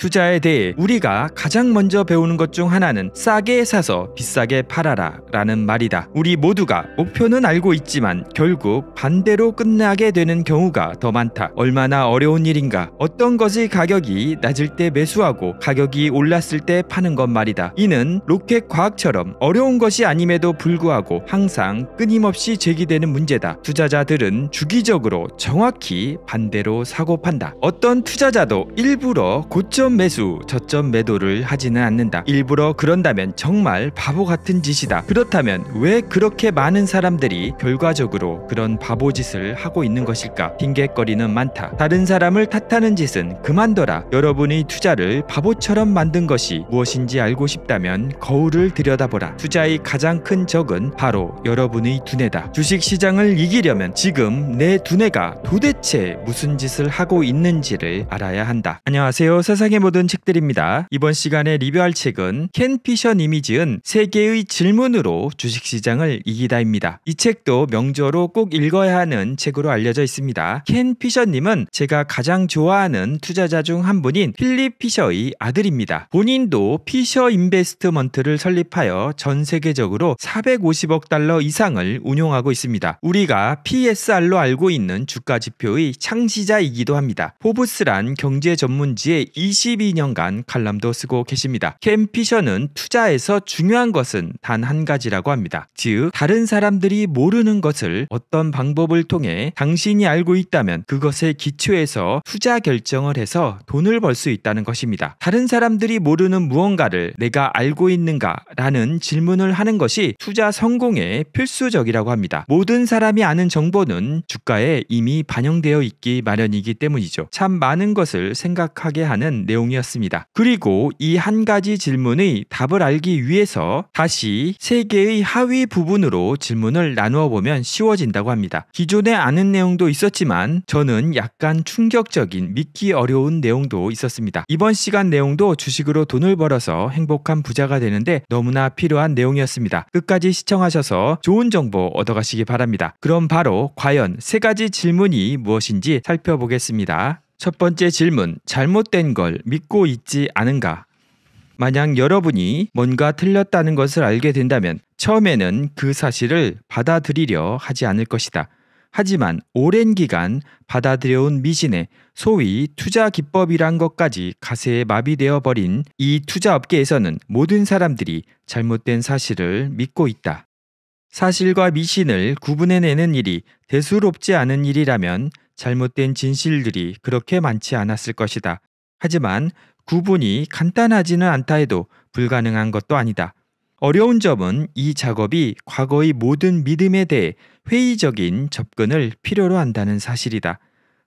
투자에 대해 우리가 가장 먼저 배우는 것 중 하나는 싸게 사서 비싸게 팔아라 라는 말이다. 우리 모두가 목표는 알고 있지만 결국 반대로 끝나게 되는 경우가 더 많다. 얼마나 어려운 일인가. 어떤 것의 가격이 낮을 때 매수하고 가격이 올랐을 때 파는 것 말이다. 이는 로켓 과학처럼 어려운 것이 아님에도 불구하고 항상 끊임없이 제기되는 문제다. 투자자들은 주기적으로 정확히 반대로 사고 판다. 어떤 투자자도 일부러 고점 이점 매수, 저점 매도를 하지는 않는다. 일부러 그런다면 정말 바보 같은 짓이다. 그렇다면 왜 그렇게 많은 사람들이 결과적으로 그런 바보 짓을 하고 있는 것일까? 핑계거리는 많다. 다른 사람을 탓하는 짓은 그만둬라. 여러분이 투자를 바보처럼 만든 것이 무엇인지 알고 싶다면 거울을 들여다보라. 투자의 가장 큰 적은 바로 여러분의 두뇌다. 주식 시장을 이기려면 지금 내 두뇌가 도대체 무슨 짓을 하고 있는지를 알아야 한다. 안녕하세요. 세상의 모든 책들입니다. 이번 시간에 리뷰할 책은 켄 피셔 님이 지은 세계의 질문으로 주식시장을 이기다입니다. 이 책도 명저로 꼭 읽어야 하는 책으로 알려져 있습니다. 켄 피셔 님은 제가 가장 좋아하는 투자자 중 한 분인 필립 피셔의 아들입니다. 본인도 피셔 인베스트먼트를 설립하여 전 세계적으로 450억 달러 이상을 운용하고 있습니다. 우리가 PSR로 알고 있는 주가 지표의 창시자이기도 합니다. 포브스란 경제 전문지의 20 12년간 칼럼도 쓰고 계십니다. 캠 피셔는 투자에서 중요한 것은 단 한 가지라고 합니다. 즉, 다른 사람들이 모르는 것을 어떤 방법을 통해 당신이 알고 있다면 그것에 기초해서 투자 결정을 해서 돈을 벌 수 있다는 것입니다. 다른 사람들이 모르는 무언가를 내가 알고 있는가라는 질문을 하는 것이 투자 성공에 필수적이라고 합니다. 모든 사람이 아는 정보는 주가에 이미 반영되어 있기 마련이기 때문이죠. 참 많은 것을 생각하게 하는 내용 내용이었습니다. 그리고 이 한 가지 질문의 답을 알기 위해서 다시 세 개의 하위 부분으로 질문을 나누어 보면 쉬워진다고 합니다. 기존에 아는 내용도 있었지만 저는 약간 충격적인 믿기 어려운 내용도 있었습니다. 이번 시간 내용도 주식으로 돈을 벌어서 행복한 부자가 되는데 너무나 필요한 내용이었습니다. 끝까지 시청하셔서 좋은 정보 얻어가시기 바랍니다. 그럼 바로 과연 세 가지 질문이 무엇인지 살펴보겠습니다. 첫 번째 질문, 잘못된 걸 믿고 있지 않은가? 만약 여러분이 뭔가 틀렸다는 것을 알게 된다면 처음에는 그 사실을 받아들이려 하지 않을 것이다. 하지만 오랜 기간 받아들여온 미신에 소위 투자 기법이란 것까지 가세에 마비되어 버린 이 투자 업계에서는 모든 사람들이 잘못된 사실을 믿고 있다. 사실과 미신을 구분해내는 일이 대수롭지 않은 일이라면 잘못된 진실들이 그렇게 많지 않았을 것이다. 하지만 구분이 간단하지는 않다 해도 불가능한 것도 아니다. 어려운 점은 이 작업이 과거의 모든 믿음에 대해 회의적인 접근을 필요로 한다는 사실이다.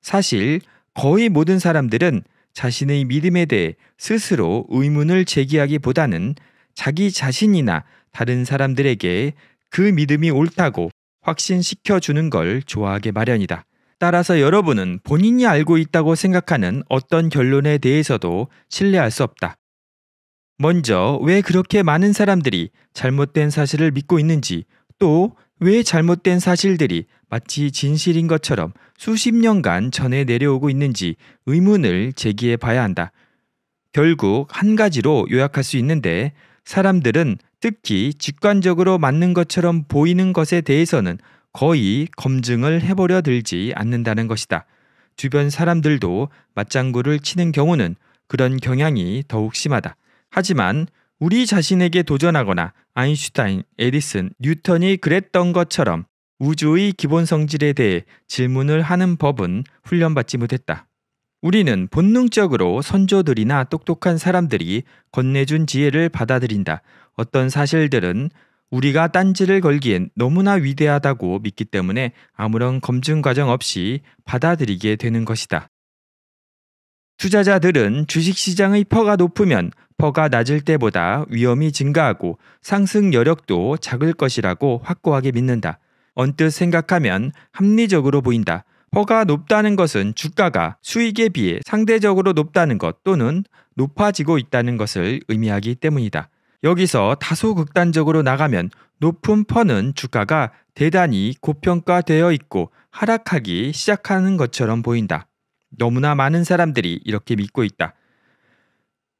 사실 거의 모든 사람들은 자신의 믿음에 대해 스스로 의문을 제기하기보다는 자기 자신이나 다른 사람들에게 그 믿음이 옳다고 확신시켜 주는 걸 좋아하게 마련이다. 따라서 여러분은 본인이 알고 있다고 생각하는 어떤 결론에 대해서도 신뢰할 수 없다. 먼저 왜 그렇게 많은 사람들이 잘못된 사실을 믿고 있는지 또 왜 잘못된 사실들이 마치 진실인 것처럼 수십 년간 전해 내려오고 있는지 의문을 제기해 봐야 한다. 결국 한 가지로 요약할 수 있는데 사람들은 특히 직관적으로 맞는 것처럼 보이는 것에 대해서는 거의 검증을 해보려 들지 않는다는 것이다. 주변 사람들도 맞장구를 치는 경우는 그런 경향이 더욱 심하다. 하지만 우리 자신에게 도전하거나 아인슈타인, 에디슨, 뉴턴이 그랬던 것처럼 우주의 기본 성질에 대해 질문을 하는 법은 훈련받지 못했다. 우리는 본능적으로 선조들이나 똑똑한 사람들이 건네준 지혜를 받아들인다. 어떤 사실들은 우리가 딴지를 걸기엔 너무나 위대하다고 믿기 때문에 아무런 검증 과정 없이 받아들이게 되는 것이다. 투자자들은 주식시장의 퍼가 높으면 퍼가 낮을 때보다 위험이 증가하고 상승 여력도 작을 것이라고 확고하게 믿는다. 언뜻 생각하면 합리적으로 보인다. 퍼가 높다는 것은 주가가 수익에 비해 상대적으로 높다는 것 또는 높아지고 있다는 것을 의미하기 때문이다. 여기서 다소 극단적으로 나가면 높은 퍼는 주가가 대단히 고평가되어 있고 하락하기 시작하는 것처럼 보인다. 너무나 많은 사람들이 이렇게 믿고 있다.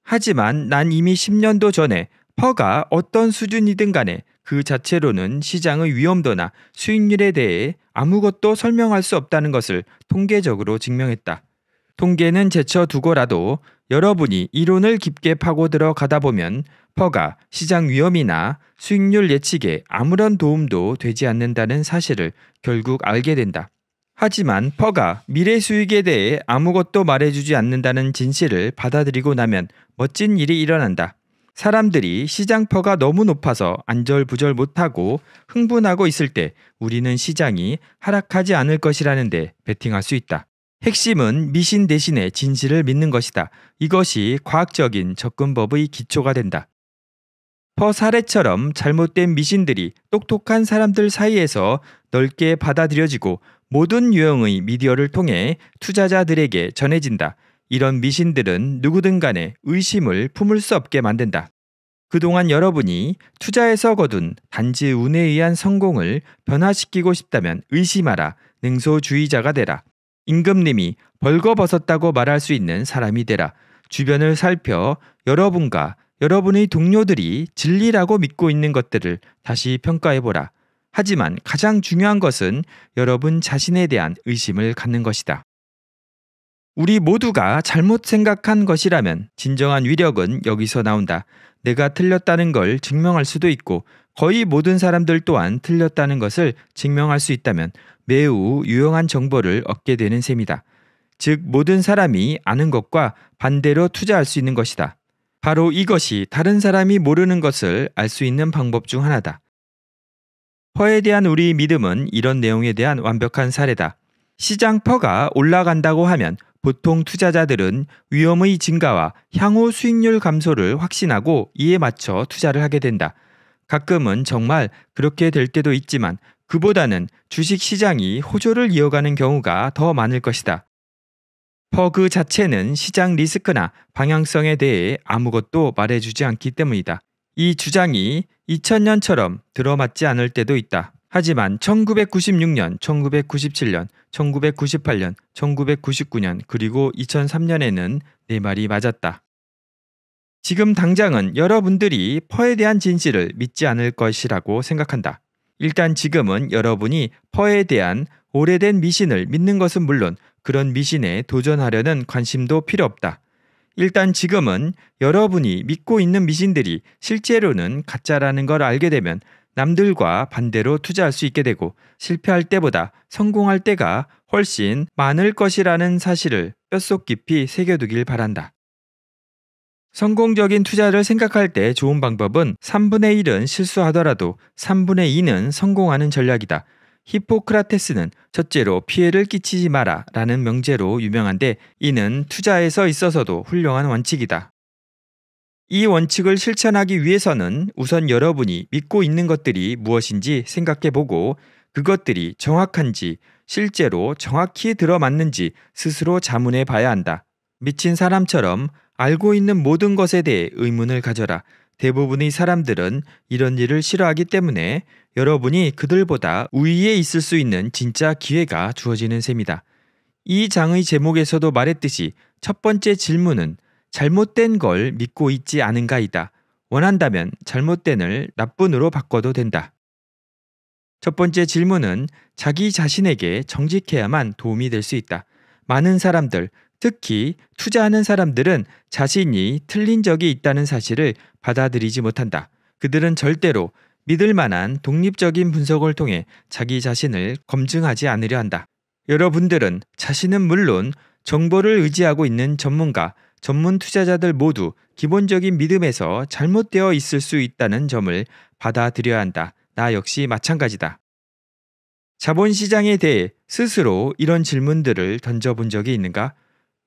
하지만 난 이미 10년도 전에 퍼가 어떤 수준이든 간에 그 자체로는 시장의 위험도나 수익률에 대해 아무것도 설명할 수 없다는 것을 통계적으로 증명했다. 통계는 제쳐두고라도 여러분이 이론을 깊게 파고 들어가다 보면 퍼가 시장 위험이나 수익률 예측에 아무런 도움도 되지 않는다는 사실을 결국 알게 된다. 하지만 퍼가 미래 수익에 대해 아무것도 말해주지 않는다는 진실을 받아들이고 나면 멋진 일이 일어난다. 사람들이 시장 퍼가 너무 높아서 안절부절 못하고 흥분하고 있을 때 우리는 시장이 하락하지 않을 것이라는데 베팅할 수 있다. 핵심은 미신 대신에 진실을 믿는 것이다. 이것이 과학적인 접근법의 기초가 된다. 퍼 사례처럼 잘못된 미신들이 똑똑한 사람들 사이에서 넓게 받아들여지고 모든 유형의 미디어를 통해 투자자들에게 전해진다. 이런 미신들은 누구든 간에 의심을 품을 수 없게 만든다. 그동안 여러분이 투자에서 거둔 단지 운에 의한 성공을 변화시키고 싶다면 의심하라. 능소주의자가 되라. 임금님이 벌거벗었다고 말할 수 있는 사람이 되라. 주변을 살펴 여러분과 여러분의 동료들이 진리라고 믿고 있는 것들을 다시 평가해보라. 하지만 가장 중요한 것은 여러분 자신에 대한 의심을 갖는 것이다. 우리 모두가 잘못 생각한 것이라면 진정한 위력은 여기서 나온다. 내가 틀렸다는 걸 증명할 수도 있고 거의 모든 사람들 또한 틀렸다는 것을 증명할 수 있다면 매우 유용한 정보를 얻게 되는 셈이다. 즉, 모든 사람이 아는 것과 반대로 투자할 수 있는 것이다. 바로 이것이 다른 사람이 모르는 것을 알 수 있는 방법 중 하나다. 퍼에 대한 우리 믿음은 이런 내용에 대한 완벽한 사례다. 시장 퍼가 올라간다고 하면 보통 투자자들은 위험의 증가와 향후 수익률 감소를 확신하고 이에 맞춰 투자를 하게 된다. 가끔은 정말 그렇게 될 때도 있지만 그보다는 주식 시장이 호조를 이어가는 경우가 더 많을 것이다. 퍼그 자체는 시장 리스크나 방향성에 대해 아무것도 말해주지 않기 때문이다. 이 주장이 2000년처럼 들어맞지 않을 때도 있다. 하지만 1996년, 1997년, 1998년, 1999년, 그리고 2003년에는 내 말이 맞았다. 지금 당장은 여러분들이 퍼에 대한 진실을 믿지 않을 것이라고 생각한다. 일단 지금은 여러분이 퍼에 대한 오래된 미신을 믿는 것은 물론 그런 미신에 도전하려는 관심도 필요 없다. 일단 지금은 여러분이 믿고 있는 미신들이 실제로는 가짜라는 걸 알게 되면 남들과 반대로 투자할 수 있게 되고 실패할 때보다 성공할 때가 훨씬 많을 것이라는 사실을 뼛속 깊이 새겨두길 바란다. 성공적인 투자를 생각할 때 좋은 방법은 3분의 1은 실수하더라도 3분의 2는 성공하는 전략이다. 히포크라테스는 첫째로 피해를 끼치지 마라 라는 명제로 유명한데 이는 투자에서 있어서도 훌륭한 원칙이다. 이 원칙을 실천하기 위해서는 우선 여러분이 믿고 있는 것들이 무엇인지 생각해 보고 그것들이 정확한지 실제로 정확히 들어맞는지 스스로 자문해 봐야 한다. 미친 사람처럼 알고 있는 모든 것에 대해 의문을 가져라. 대부분의 사람들은 이런 일을 싫어하기 때문에 여러분이 그들보다 우위에 있을 수 있는 진짜 기회가 주어지는 셈이다. 이 장의 제목에서도 말했듯이 첫 번째 질문은 잘못된 걸 믿고 있지 않은가이다. 원한다면 잘못된을 나쁜으로 바꿔도 된다. 첫 번째 질문은 자기 자신에게 정직해야만 도움이 될 수 있다. 많은 사람들, 특히 투자하는 사람들은 자신이 틀린 적이 있다는 사실을 받아들이지 못한다. 그들은 절대로 믿을 만한 독립적인 분석을 통해 자기 자신을 검증하지 않으려 한다. 여러분들은 자신은 물론 정보를 의지하고 있는 전문가, 전문 투자자들 모두 기본적인 믿음에서 잘못되어 있을 수 있다는 점을 받아들여야 한다. 나 역시 마찬가지다. 자본시장에 대해 스스로 이런 질문들을 던져본 적이 있는가?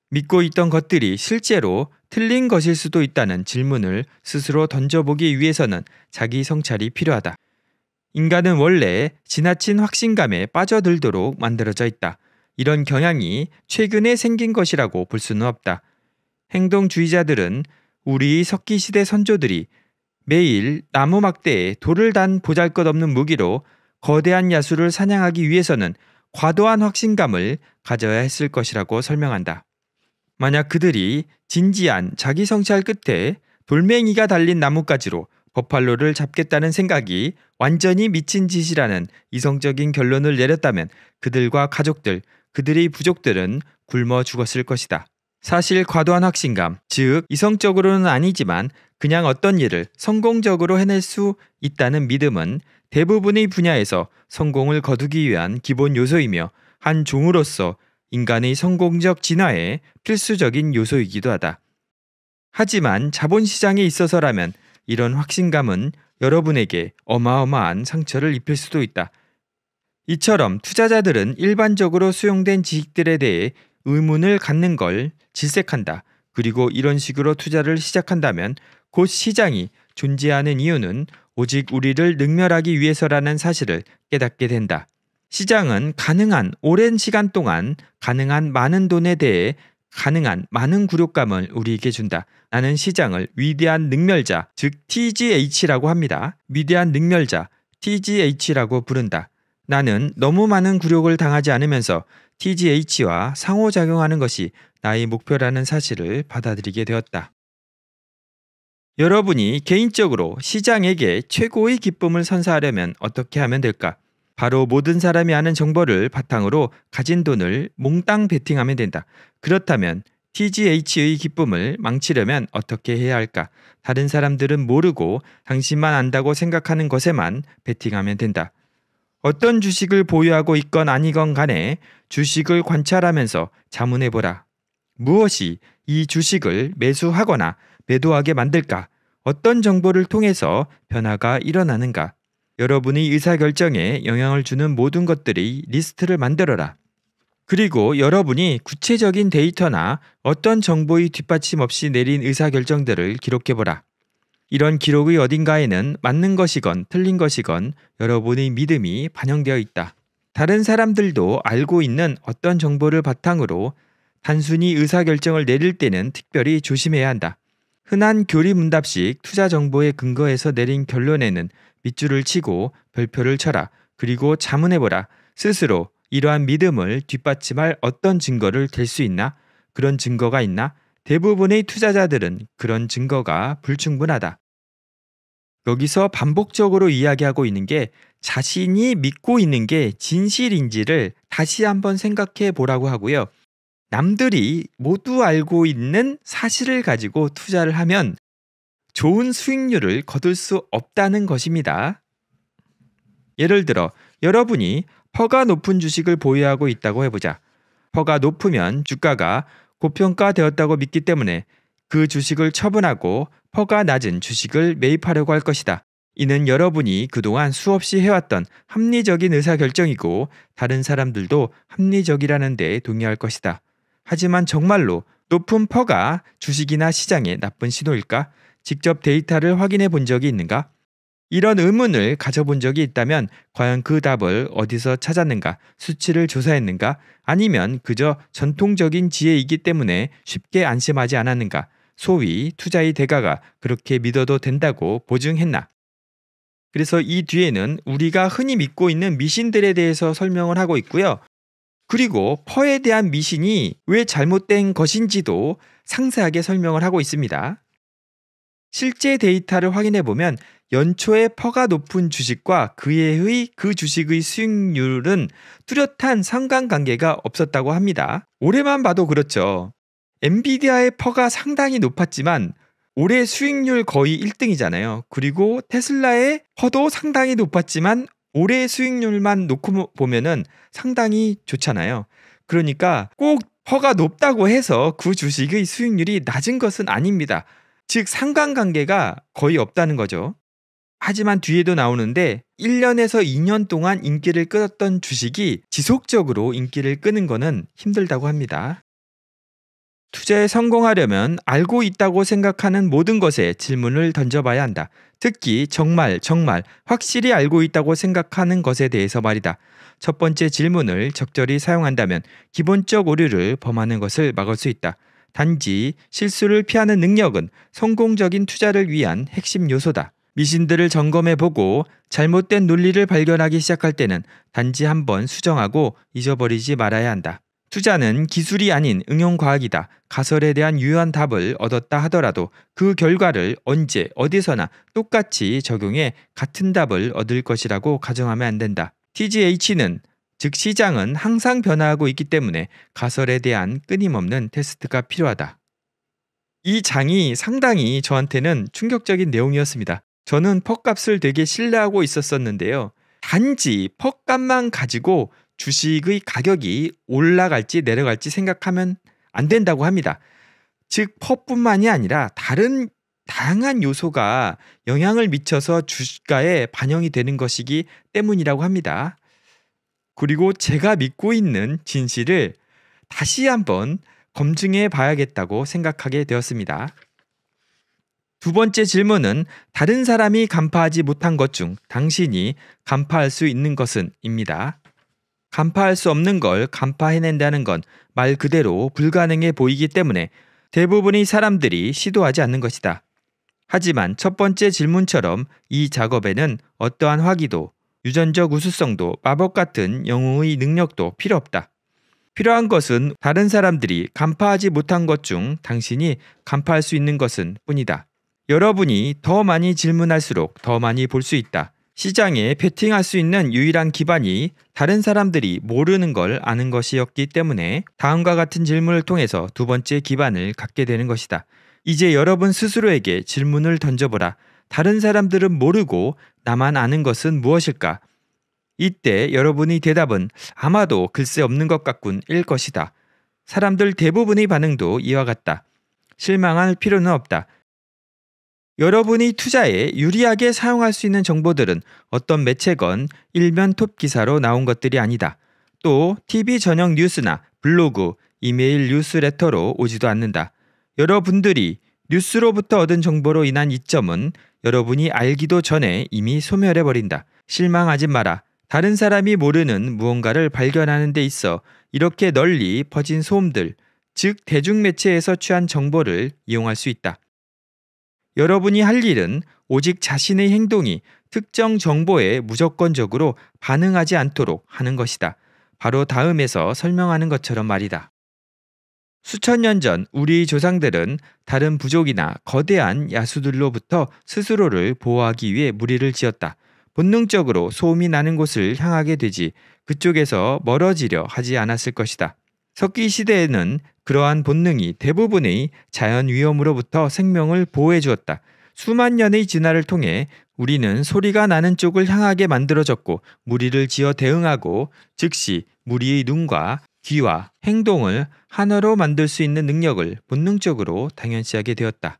믿고 있던 것들이 실제로 틀린 것일 수도 있다는 질문을 스스로 던져보기 위해서는 자기 성찰이 필요하다. 인간은 원래 지나친 확신감에 빠져들도록 만들어져 있다. 이런 경향이 최근에 생긴 것이라고 볼 수는 없다. 행동주의자들은 우리 석기시대 선조들이 매일 나무 막대에 돌을 단 보잘것없는 무기로 거대한 야수를 사냥하기 위해서는 과도한 확신감을 가져야 했을 것이라고 설명한다. 만약 그들이 진지한 자기 성찰 끝에 돌멩이가 달린 나뭇가지로 버팔로를 잡겠다는 생각이 완전히 미친 짓이라는 이성적인 결론을 내렸다면 그들과 가족들, 그들의 부족들은 굶어 죽었을 것이다. 사실 과도한 확신감, 즉 이성적으로는 아니지만 그냥 어떤 일을 성공적으로 해낼 수 있다는 믿음은 대부분의 분야에서 성공을 거두기 위한 기본 요소이며 한 종으로서 인간의 성공적 진화에 필수적인 요소이기도 하다. 하지만 자본시장에 있어서라면 이런 확신감은 여러분에게 어마어마한 상처를 입힐 수도 있다. 이처럼 투자자들은 일반적으로 수용된 지식들에 대해 의문을 갖는 걸 질색한다. 그리고 이런 식으로 투자를 시작한다면 곧 시장이 존재하는 이유는 오직 우리를 능멸하기 위해서라는 사실을 깨닫게 된다. 시장은 가능한 오랜 시간 동안 가능한 많은 돈에 대해 가능한 많은 굴욕감을 우리에게 준다. 나는 시장을 위대한 능멸자, 즉 TGH라고 합니다. 위대한 능멸자, TGH라고 부른다. 나는 너무 많은 굴욕을 당하지 않으면서 TGH와 상호작용하는 것이 나의 목표라는 사실을 받아들이게 되었다. 여러분이 개인적으로 시장에게 최고의 기쁨을 선사하려면 어떻게 하면 될까? 바로 모든 사람이 아는 정보를 바탕으로 가진 돈을 몽땅 베팅하면 된다. 그렇다면 TGH의 기쁨을 망치려면 어떻게 해야 할까? 다른 사람들은 모르고 당신만 안다고 생각하는 것에만 베팅하면 된다. 어떤 주식을 보유하고 있건 아니건 간에 주식을 관찰하면서 자문해보라. 무엇이 이 주식을 매수하거나 매도하게 만들까? 어떤 정보를 통해서 변화가 일어나는가? 여러분의 의사결정에 영향을 주는 모든 것들이 리스트를 만들어라. 그리고 여러분이 구체적인 데이터나 어떤 정보의 뒷받침 없이 내린 의사결정들을 기록해보라. 이런 기록의 어딘가에는 맞는 것이건 틀린 것이건 여러분의 믿음이 반영되어 있다. 다른 사람들도 알고 있는 어떤 정보를 바탕으로 단순히 의사결정을 내릴 때는 특별히 조심해야 한다. 흔한 교리문답식 투자 정보에 근거해서 내린 결론에는 밑줄을 치고 별표를 쳐라. 그리고 자문해보라. 스스로 이러한 믿음을 뒷받침할 어떤 증거를 댈 수 있나? 그런 증거가 있나? 대부분의 투자자들은 그런 증거가 불충분하다. 여기서 반복적으로 이야기하고 있는 게 자신이 믿고 있는 게 진실인지를 다시 한번 생각해 보라고 하고요. 남들이 모두 알고 있는 사실을 가지고 투자를 하면 좋은 수익률을 거둘 수 없다는 것입니다. 예를 들어 여러분이 퍼가 높은 주식을 보유하고 있다고 해보자. 퍼가 높으면 주가가 고평가되었다고 믿기 때문에 그 주식을 처분하고 퍼가 낮은 주식을 매입하려고 할 것이다. 이는 여러분이 그동안 수없이 해왔던 합리적인 의사결정이고 다른 사람들도 합리적이라는 데 동의할 것이다. 하지만 정말로 높은 퍼가 주식이나 시장에 나쁜 신호일까? 직접 데이터를 확인해 본 적이 있는가? 이런 의문을 가져본 적이 있다면 과연 그 답을 어디서 찾았는가, 수치를 조사했는가, 아니면 그저 전통적인 지혜이기 때문에 쉽게 안심하지 않았는가, 소위 투자의 대가가 그렇게 믿어도 된다고 보증했나. 그래서 이 뒤에는 우리가 흔히 믿고 있는 미신들에 대해서 설명을 하고 있고요. 그리고 퍼에 대한 미신이 왜 잘못된 것인지도 상세하게 설명을 하고 있습니다. 실제 데이터를 확인해 보면 연초에 퍼가 높은 주식과 그해의 그 주식의 수익률은 뚜렷한 상관관계가 없었다고 합니다. 올해만 봐도 그렇죠. 엔비디아의 퍼가 상당히 높았지만 올해 수익률 거의 1등이잖아요. 그리고 테슬라의 퍼도 상당히 높았지만 올해 수익률만 놓고 보면은 상당히 좋잖아요. 그러니까 꼭 퍼가 높다고 해서 그 주식의 수익률이 낮은 것은 아닙니다. 즉 상관관계가 거의 없다는 거죠. 하지만 뒤에도 나오는데 1년에서 2년 동안 인기를 끌었던 주식이 지속적으로 인기를 끄는 것은 힘들다고 합니다. 투자에 성공하려면 알고 있다고 생각하는 모든 것에 질문을 던져봐야 한다. 특히 정말 정말 확실히 알고 있다고 생각하는 것에 대해서 말이다. 첫 번째 질문을 적절히 사용한다면 기본적 오류를 범하는 것을 막을 수 있다. 단지 실수를 피하는 능력은 성공적인 투자를 위한 핵심 요소다. 미신들을 점검해 보고 잘못된 논리를 발견하기 시작할 때는 단지 한번 수정하고 잊어버리지 말아야 한다. 투자는 기술이 아닌 응용과학이다. 가설에 대한 유효한 답을 얻었다 하더라도 그 결과를 언제 어디서나 똑같이 적용해 같은 답을 얻을 것이라고 가정하면 안 된다. TGH는 즉 시장은 항상 변화하고 있기 때문에 가설에 대한 끊임없는 테스트가 필요하다. 이 장이 상당히 저한테는 충격적인 내용이었습니다. 저는 퍽값을 되게 신뢰하고 있었었는데요. 단지 퍽값만 가지고 주식의 가격이 올라갈지 내려갈지 생각하면 안 된다고 합니다. 즉 퍽뿐만이 아니라 다른 다양한 요소가 영향을 미쳐서 주가에 반영이 되는 것이기 때문이라고 합니다. 그리고 제가 믿고 있는 진실을 다시 한번 검증해 봐야겠다고 생각하게 되었습니다. 두 번째 질문은 다른 사람이 간파하지 못한 것 중 당신이 간파할 수 있는 것은? 입니다. 간파할 수 없는 걸 간파해낸다는 건 말 그대로 불가능해 보이기 때문에 대부분의 사람들이 시도하지 않는 것이다. 하지만 첫 번째 질문처럼 이 작업에는 어떠한 화기도 유전적 우수성도 마법 같은 영웅의 능력도 필요 없다. 필요한 것은 다른 사람들이 간파하지 못한 것 중 당신이 간파할 수 있는 것은 뿐이다. 여러분이 더 많이 질문할수록 더 많이 볼 수 있다. 시장에 베팅할 수 있는 유일한 기반이 다른 사람들이 모르는 걸 아는 것이었기 때문에 다음과 같은 질문을 통해서 두 번째 기반을 갖게 되는 것이다. 이제 여러분 스스로에게 질문을 던져보라. 다른 사람들은 모르고 나만 아는 것은 무엇일까? 이때 여러분의 대답은 아마도 글쎄 없는 것 같군일 것이다. 사람들 대부분의 반응도 이와 같다. 실망할 필요는 없다. 여러분이 투자에 유리하게 사용할 수 있는 정보들은 어떤 매체건 일면 톱 기사로 나온 것들이 아니다. 또 TV 전용 뉴스나 블로그, 이메일 뉴스레터로 오지도 않는다. 여러분들이 뉴스로부터 얻은 정보로 인한 이점은 여러분이 알기도 전에 이미 소멸해버린다. 실망하지 마라. 다른 사람이 모르는 무언가를 발견하는 데 있어 이렇게 널리 퍼진 소음들, 즉 대중매체에서 취한 정보를 이용할 수 있다. 여러분이 할 일은 오직 자신의 행동이 특정 정보에 무조건적으로 반응하지 않도록 하는 것이다. 바로 다음에서 설명하는 것처럼 말이다. 수천 년 전 우리 조상들은 다른 부족이나 거대한 야수들로부터 스스로를 보호하기 위해 무리를 지었다. 본능적으로 소음이 나는 곳을 향하게 되지 그쪽에서 멀어지려 하지 않았을 것이다. 석기 시대에는 그러한 본능이 대부분의 자연 위험으로부터 생명을 보호해 주었다. 수만 년의 진화를 통해 우리는 소리가 나는 쪽을 향하게 만들어졌고 무리를 지어 대응하고 즉시 무리의 눈과 귀와 행동을 하나로 만들 수 있는 능력을 본능적으로 당연시하게 되었다.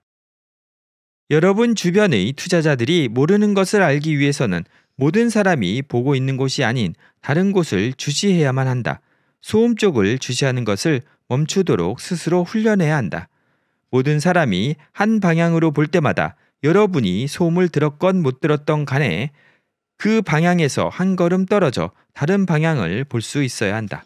여러분 주변의 투자자들이 모르는 것을 알기 위해서는 모든 사람이 보고 있는 곳이 아닌 다른 곳을 주시해야만 한다. 소음 쪽을 주시하는 것을 멈추도록 스스로 훈련해야 한다. 모든 사람이 한 방향으로 볼 때마다 여러분이 소음을 들었건 못 들었던 간에 그 방향에서 한 걸음 떨어져 다른 방향을 볼 수 있어야 한다.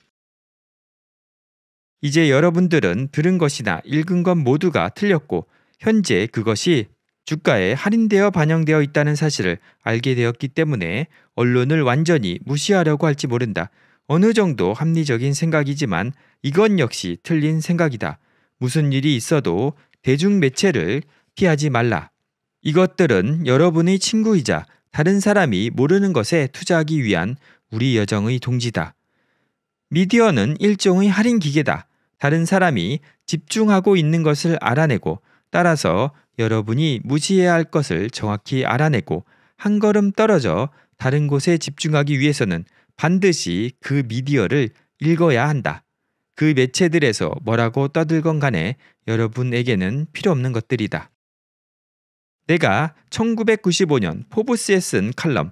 이제 여러분들은 들은 것이나 읽은 것 모두가 틀렸고 현재 그것이 주가에 할인되어 반영되어 있다는 사실을 알게 되었기 때문에 언론을 완전히 무시하려고 할지 모른다. 어느 정도 합리적인 생각이지만 이건 역시 틀린 생각이다. 무슨 일이 있어도 대중 매체를 피하지 말라. 이것들은 여러분의 친구이자 다른 사람이 모르는 것에 투자하기 위한 우리 여정의 동지다. 미디어는 일종의 할인 기계다. 다른 사람이 집중하고 있는 것을 알아내고 따라서 여러분이 무시해야 할 것을 정확히 알아내고 한 걸음 떨어져 다른 곳에 집중하기 위해서는 반드시 그 미디어를 읽어야 한다. 그 매체들에서 뭐라고 떠들건 간에 여러분에게는 필요 없는 것들이다. 내가 1995년 포브스에 쓴 칼럼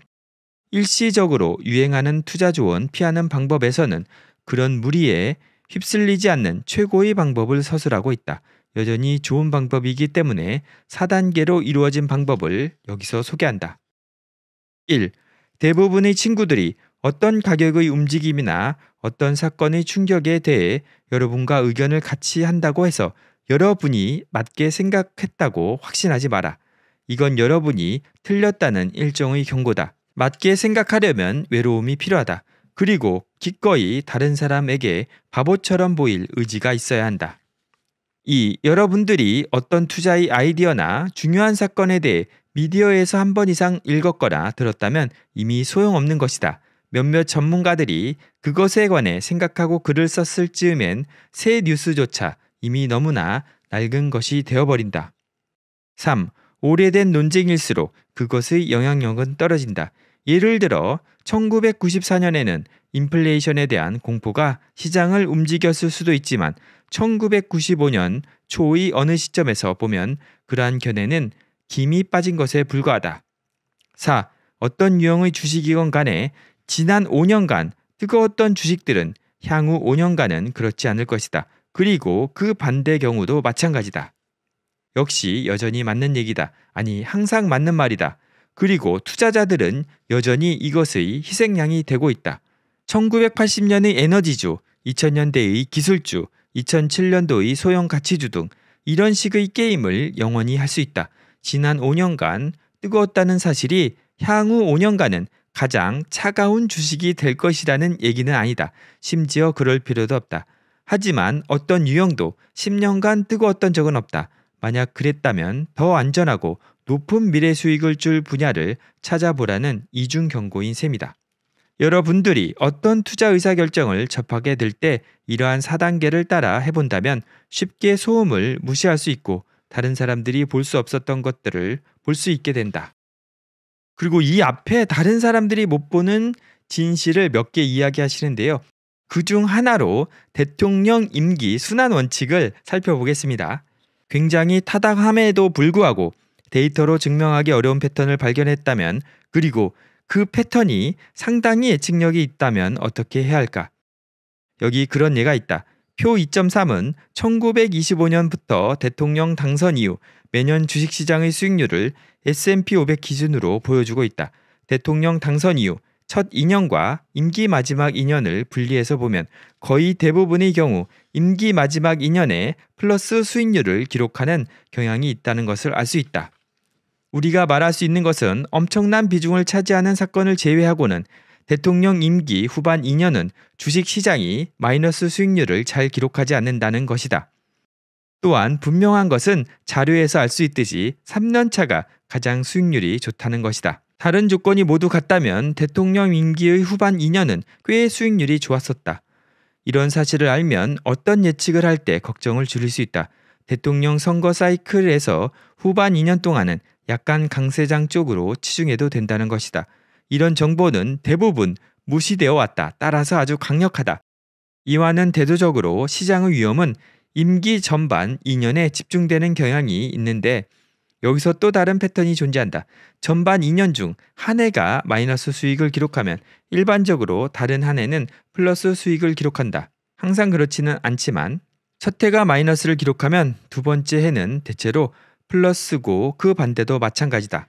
일시적으로 유행하는 투자 조언 피하는 방법에서는 그런 무리에 휩쓸리지 않는 최고의 방법을 서술하고 있다. 여전히 좋은 방법이기 때문에 4단계로 이루어진 방법을 여기서 소개한다. 1. 대부분의 친구들이 어떤 가격의 움직임이나 어떤 사건의 충격에 대해 여러분과 의견을 같이 한다고 해서 여러분이 맞게 생각했다고 확신하지 마라. 이건 여러분이 틀렸다는 일종의 경고다. 맞게 생각하려면 외로움이 필요하다. 그리고 기꺼이 다른 사람에게 바보처럼 보일 의지가 있어야 한다. 이 여러분들이 어떤 투자의 아이디어나 중요한 사건에 대해 미디어에서 한 번 이상 읽었거나 들었다면 이미 소용없는 것이다. 몇몇 전문가들이 그것에 관해 생각하고 글을 썼을 즈음엔 새 뉴스조차 이미 너무나 낡은 것이 되어버린다. 3. 오래된 논쟁일수록 그것의 영향력은 떨어진다. 예를 들어 1994년에는 인플레이션에 대한 공포가 시장을 움직였을 수도 있지만 1995년 초의 어느 시점에서 보면 그러한 견해는 김이 빠진 것에 불과하다. 4. 어떤 유형의 주식이건 간에 지난 5년간 뜨거웠던 주식들은 향후 5년간은 그렇지 않을 것이다. 그리고 그 반대 경우도 마찬가지다. 역시 여전히 맞는 얘기다. 아니, 항상 맞는 말이다. 그리고 투자자들은 여전히 이것의 희생양이 되고 있다. 1980년의 에너지주, 2000년대의 기술주, 2007년도의 소형 가치주 등 이런 식의 게임을 영원히 할 수 있다. 지난 5년간 뜨거웠다는 사실이 향후 5년간은 가장 차가운 주식이 될 것이라는 얘기는 아니다. 심지어 그럴 필요도 없다. 하지만 어떤 유형도 10년간 뜨거웠던 적은 없다. 만약 그랬다면 더 안전하고 높은 미래 수익을 줄 분야를 찾아보라는 이중 경고인 셈이다. 여러분들이 어떤 투자 의사결정을 접하게 될 때 이러한 4단계를 따라 해본다면 쉽게 소음을 무시할 수 있고 다른 사람들이 볼 수 없었던 것들을 볼 수 있게 된다. 그리고 이 앞에 다른 사람들이 못 보는 진실을 몇 개 이야기하시는데요. 그 중 하나로 대통령 임기 순환 원칙을 살펴보겠습니다. 굉장히 타당함에도 불구하고 데이터로 증명하기 어려운 패턴을 발견했다면 그리고 그 패턴이 상당히 예측력이 있다면 어떻게 해야 할까? 여기 그런 예가 있다. 표 2.3은 1925년부터 대통령 당선 이후 매년 주식시장의 수익률을 S&P 500 기준으로 보여주고 있다. 대통령 당선 이후 첫 2년과 임기 마지막 2년을 분리해서 보면 거의 대부분의 경우 임기 마지막 2년에 플러스 수익률을 기록하는 경향이 있다는 것을 알 수 있다. 우리가 말할 수 있는 것은 엄청난 비중을 차지하는 사건을 제외하고는 대통령 임기 후반 2년은 주식 시장이 마이너스 수익률을 잘 기록하지 않는다는 것이다. 또한 분명한 것은 자료에서 알 수 있듯이 3년차가 가장 수익률이 좋다는 것이다. 다른 조건이 모두 같다면 대통령 임기의 후반 2년은 꽤 수익률이 좋았었다. 이런 사실을 알면 어떤 예측을 할 때 걱정을 줄일 수 있다. 대통령 선거 사이클에서 후반 2년 동안은 약간 강세장 쪽으로 치중해도 된다는 것이다. 이런 정보는 대부분 무시되어 왔다. 따라서 아주 강력하다. 이와는 대조적으로 시장의 위험은 임기 전반 2년에 집중되는 경향이 있는데 여기서 또 다른 패턴이 존재한다. 전반 2년 중 한 해가 마이너스 수익을 기록하면 일반적으로 다른 한 해는 플러스 수익을 기록한다. 항상 그렇지는 않지만 첫 해가 마이너스를 기록하면 두 번째 해는 대체로 플러스고 그 반대도 마찬가지다.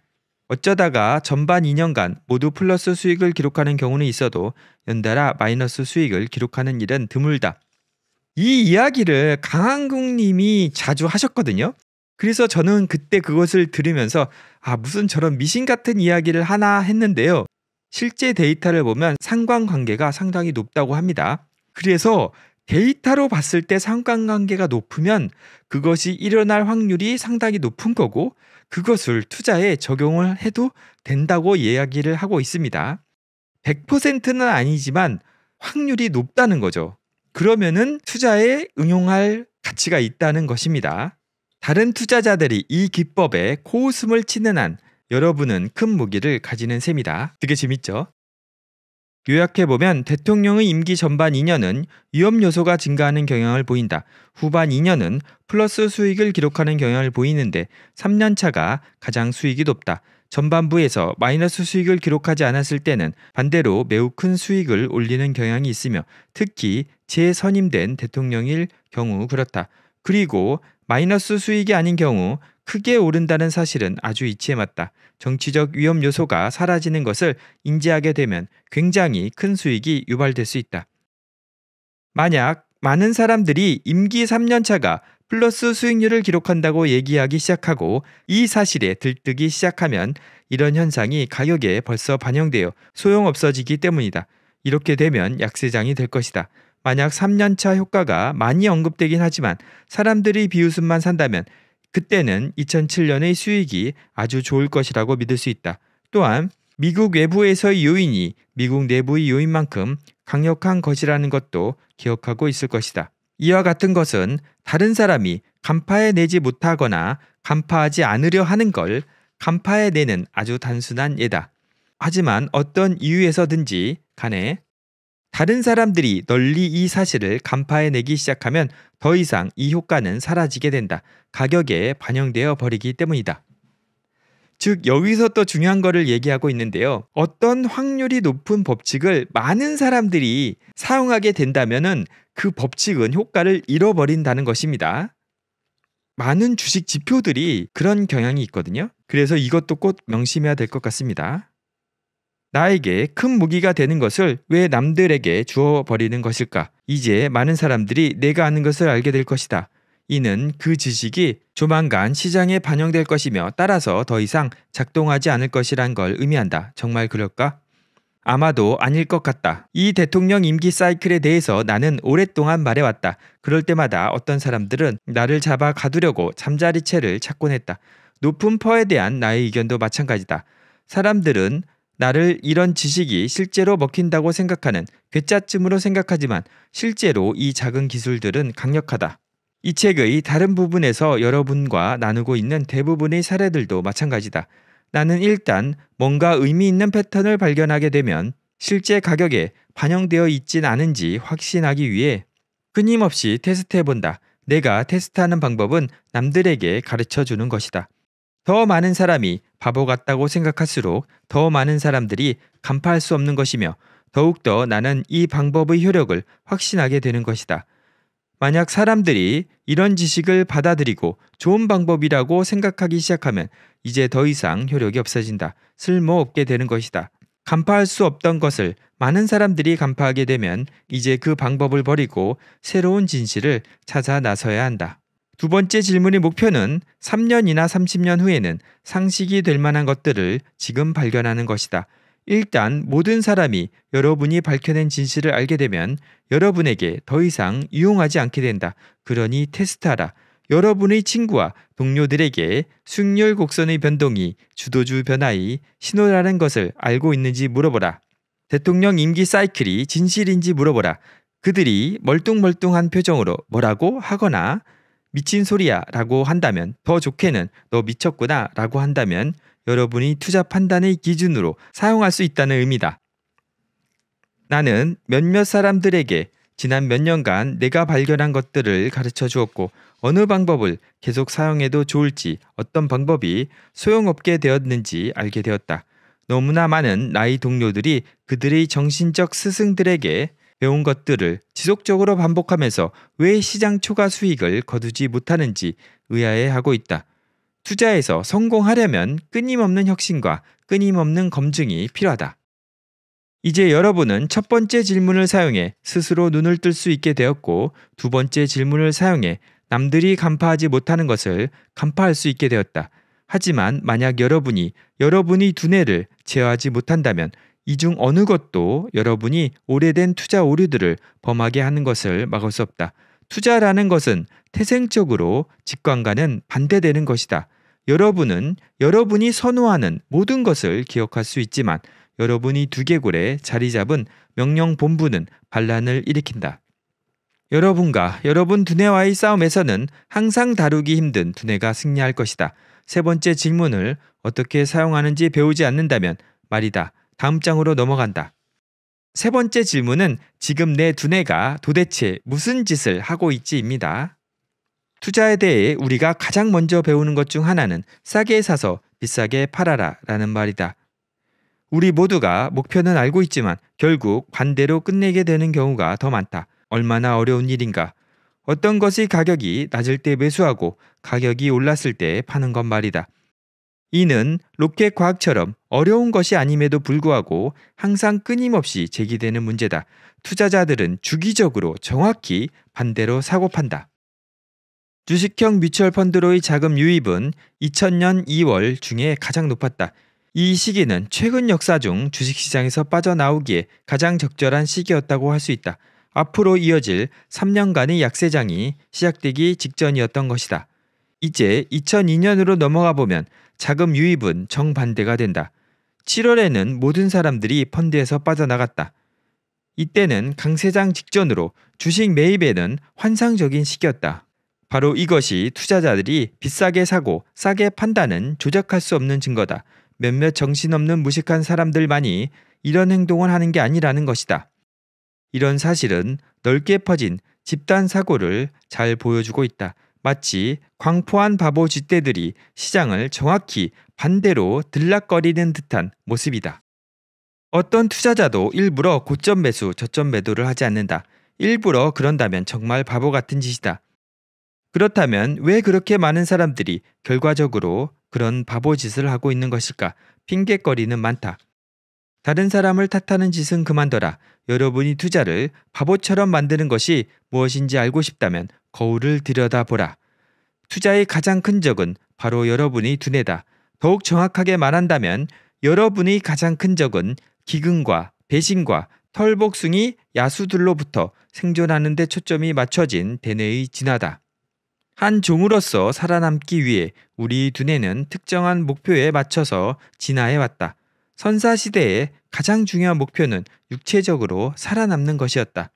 어쩌다가 전반 2년간 모두 플러스 수익을 기록하는 경우는 있어도 연달아 마이너스 수익을 기록하는 일은 드물다. 이 이야기를 강한국님이 자주 하셨거든요. 그래서 저는 그때 그것을 들으면서 아 무슨 저런 미신 같은 이야기를 하나 했는데요. 실제 데이터를 보면 상관관계가 상당히 높다고 합니다. 그래서 데이터로 봤을 때 상관관계가 높으면 그것이 일어날 확률이 상당히 높은 거고 그것을 투자에 적용을 해도 된다고 이야기를 하고 있습니다. 100%는 아니지만 확률이 높다는 거죠. 그러면은 투자에 응용할 가치가 있다는 것입니다. 다른 투자자들이 이 기법에 코웃음을 치는 한 여러분은 큰 무기를 가지는 셈이다. 되게 재밌죠? 요약해보면 대통령의 임기 전반 2년은 위험 요소가 증가하는 경향을 보인다. 후반 2년은 플러스 수익을 기록하는 경향을 보이는데 3년차가 가장 수익이 높다. 전반부에서 마이너스 수익을 기록하지 않았을 때는 반대로 매우 큰 수익을 올리는 경향이 있으며 특히 재선임된 대통령일 경우 그렇다. 그리고 마이너스 수익이 아닌 경우 크게 오른다는 사실은 아주 이치에 맞다. 정치적 위험 요소가 사라지는 것을 인지하게 되면 굉장히 큰 수익이 유발될 수 있다. 만약 많은 사람들이 임기 3년차가 플러스 수익률을 기록한다고 얘기하기 시작하고 이 사실에 들뜨기 시작하면 이런 현상이 가격에 벌써 반영되어 소용없어지기 때문이다. 이렇게 되면 약세장이 될 것이다. 만약 3년차 효과가 많이 언급되긴 하지만 사람들이 비웃음만 산다면 그때는 2007년의 수익이 아주 좋을 것이라고 믿을 수 있다. 또한 미국 외부에서의 요인이 미국 내부의 요인만큼 강력한 것이라는 것도 기억하고 있을 것이다. 이와 같은 것은 다른 사람이 간파해 내지 못하거나 간파하지 않으려 하는 걸 간파해 내는 아주 단순한 예다. 하지만 어떤 이유에서든지 간에 다른 사람들이 널리 이 사실을 간파해내기 시작하면 더 이상 이 효과는 사라지게 된다. 가격에 반영되어 버리기 때문이다. 즉 여기서 또 중요한 거를 얘기하고 있는데요. 어떤 확률이 높은 법칙을 많은 사람들이 사용하게 된다면그 법칙은 효과를 잃어버린다는 것입니다. 많은 주식 지표들이 그런 경향이 있거든요. 그래서 이것도 꼭 명심해야 될 것 같습니다. 나에게 큰 무기가 되는 것을 왜 남들에게 주어버리는 것일까? 이제 많은 사람들이 내가 아는 것을 알게 될 것이다. 이는 그 지식이 조만간 시장에 반영될 것이며 따라서 더 이상 작동하지 않을 것이란 걸 의미한다. 정말 그럴까? 아마도 아닐 것 같다. 이 대통령 임기 사이클에 대해서 나는 오랫동안 말해왔다. 그럴 때마다 어떤 사람들은 나를 잡아 가두려고 잠자리채를 찾곤 했다. 높은 퍼에 대한 나의 의견도 마찬가지다. 사람들은 나를 이런 지식이 실제로 먹힌다고 생각하는 괴짜쯤으로 생각하지만 실제로 이 작은 기술들은 강력하다. 이 책의 다른 부분에서 여러분과 나누고 있는 대부분의 사례들도 마찬가지다. 나는 일단 뭔가 의미 있는 패턴을 발견하게 되면 실제 가격에 반영되어 있진 않은지 확신하기 위해 끊임없이 테스트해본다. 내가 테스트하는 방법은 남들에게 가르쳐 주는 것이다. 더 많은 사람이 바보 같다고 생각할수록 더 많은 사람들이 간파할 수 없는 것이며 더욱더 나는 이 방법의 효력을 확신하게 되는 것이다. 만약 사람들이 이런 지식을 받아들이고 좋은 방법이라고 생각하기 시작하면 이제 더 이상 효력이 없어진다. 쓸모없게 되는 것이다. 간파할 수 없던 것을 많은 사람들이 간파하게 되면 이제 그 방법을 버리고 새로운 진실을 찾아 나서야 한다. 두 번째 질문의 목표는 3년이나 30년 후에는 상식이 될 만한 것들을 지금 발견하는 것이다. 일단 모든 사람이 여러분이 밝혀낸 진실을 알게 되면 여러분에게 더 이상 이용하지 않게 된다. 그러니 테스트하라. 여러분의 친구와 동료들에게 승률 곡선의 변동이 주도주 변화의 신호라는 것을 알고 있는지 물어보라. 대통령 임기 사이클이 진실인지 물어보라. 그들이 멀뚱멀뚱한 표정으로 뭐라고 하거나 미친 소리야 라고 한다면 더 좋게는 너 미쳤구나 라고 한다면 여러분이 투자 판단의 기준으로 사용할 수 있다는 의미다. 나는 몇몇 사람들에게 지난 몇 년간 내가 발견한 것들을 가르쳐 주었고 어느 방법을 계속 사용해도 좋을지 어떤 방법이 소용없게 되었는지 알게 되었다. 너무나 많은 나이 동료들이 그들의 정신적 스승들에게 배운 것들을 지속적으로 반복하면서 왜 시장 초과 수익을 거두지 못하는지 의아해하고 있다. 투자에서 성공하려면 끊임없는 혁신과 끊임없는 검증이 필요하다. 이제 여러분은 첫 번째 질문을 사용해 스스로 눈을 뜰 수 있게 되었고 두 번째 질문을 사용해 남들이 간파하지 못하는 것을 간파할 수 있게 되었다. 하지만 만약 여러분이 여러분의 두뇌를 제어하지 못한다면 이중 어느 것도 여러분이 오래된 투자 오류들을 범하게 하는 것을 막을 수 없다. 투자라는 것은 태생적으로 직관과는 반대되는 것이다. 여러분은 여러분이 선호하는 모든 것을 기억할 수 있지만 여러분이 두개골에 자리 잡은 명령 본부는 반란을 일으킨다. 여러분과 여러분 두뇌와의 싸움에서는 항상 다루기 힘든 두뇌가 승리할 것이다. 세 번째 질문을 어떻게 사용하는지 배우지 않는다면 말이다. 다음 장으로 넘어간다. 세 번째 질문은 지금 내 두뇌가 도대체 무슨 짓을 하고 있지입니다. 투자에 대해 우리가 가장 먼저 배우는 것 중 하나는 싸게 사서 비싸게 팔아라 라는 말이다. 우리 모두가 목표는 알고 있지만 결국 반대로 끝내게 되는 경우가 더 많다. 얼마나 어려운 일인가. 어떤 것이 가격이 낮을 때 매수하고 가격이 올랐을 때 파는 것 말이다. 이는 로켓 과학처럼 어려운 것이 아님에도 불구하고 항상 끊임없이 제기되는 문제다. 투자자들은 주기적으로 정확히 반대로 사고판다. 주식형 뮤추얼 펀드로의 자금 유입은 2000년 2월 중에 가장 높았다. 이 시기는 최근 역사 중 주식시장에서 빠져나오기에 가장 적절한 시기였다고 할 수 있다. 앞으로 이어질 3년간의 약세장이 시작되기 직전이었던 것이다. 이제 2002년으로 넘어가 보면 자금 유입은 정반대가 된다. 7월에는 모든 사람들이 펀드에서 빠져나갔다. 이때는 강세장 직전으로 주식 매입에는 환상적인 시기였다. 바로 이것이 투자자들이 비싸게 사고 싸게 판다는 조작할 수 없는 증거다. 몇몇 정신없는 무식한 사람들만이 이런 행동을 하는 게 아니라는 것이다. 이런 사실은 넓게 퍼진 집단 사고를 잘 보여주고 있다. 마치 광포한 바보 쥐떼들이 시장을 정확히 반대로 들락거리는 듯한 모습이다. 어떤 투자자도 일부러 고점 매수, 저점 매도를 하지 않는다. 일부러 그런다면 정말 바보 같은 짓이다. 그렇다면 왜 그렇게 많은 사람들이 결과적으로 그런 바보 짓을 하고 있는 것일까? 핑계거리는 많다. 다른 사람을 탓하는 짓은 그만둬라. 여러분이 투자를 바보처럼 만드는 것이 무엇인지 알고 싶다면 거울을 들여다보라. 투자의 가장 큰 적은 바로 여러분의 두뇌다. 더욱 정확하게 말한다면 여러분의 가장 큰 적은 기근과 배신과 털복숭이 야수들로부터 생존하는 데 초점이 맞춰진 대뇌의 진화다. 한 종으로서 살아남기 위해 우리 두뇌는 특정한 목표에 맞춰서 진화해왔다. 선사시대의 가장 중요한 목표는 육체적으로 살아남는 것이었다.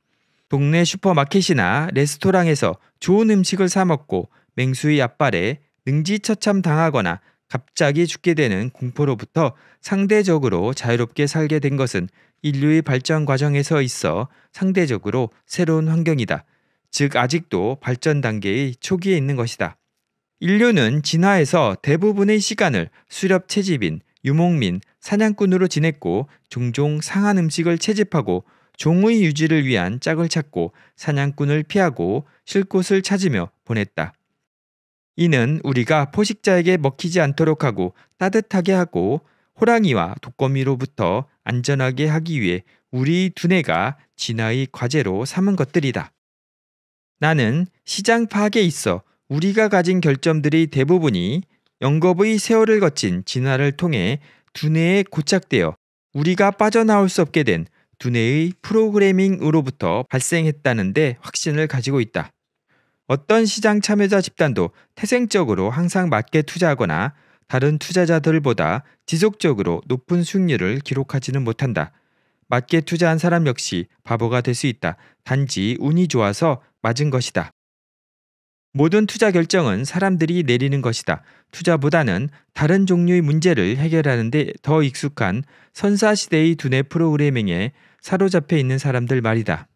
동네 슈퍼마켓이나 레스토랑에서 좋은 음식을 사 먹고 맹수의 앞발에 능지처참 당하거나 갑자기 죽게 되는 공포로부터 상대적으로 자유롭게 살게 된 것은 인류의 발전 과정에서 있어 상대적으로 새로운 환경이다. 즉 아직도 발전 단계의 초기에 있는 것이다. 인류는 진화에서 대부분의 시간을 수렵 채집인, 유목민, 사냥꾼으로 지냈고 종종 상한 음식을 채집하고 종의 유지를 위한 짝을 찾고 사냥꾼을 피하고 쉴 곳을 찾으며 보냈다. 이는 우리가 포식자에게 먹히지 않도록 하고 따뜻하게 하고 호랑이와 독거미로부터 안전하게 하기 위해 우리 두뇌가 진화의 과제로 삼은 것들이다. 나는 시장 파악에 있어 우리가 가진 결점들이 대부분이 영겁의 세월을 거친 진화를 통해 두뇌에 고착되어 우리가 빠져나올 수 없게 된 두뇌의 프로그래밍으로부터 발생했다는데 확신을 가지고 있다. 어떤 시장 참여자 집단도 태생적으로 항상 맞게 투자하거나 다른 투자자들보다 지속적으로 높은 승률을 기록하지는 못한다. 맞게 투자한 사람 역시 바보가 될 수 있다. 단지 운이 좋아서 맞은 것이다. 모든 투자 결정은 사람들이 내리는 것이다. 투자보다는 다른 종류의 문제를 해결하는 데 더 익숙한 선사시대의 두뇌 프로그래밍에 사로잡혀 있는 사람들 말이다.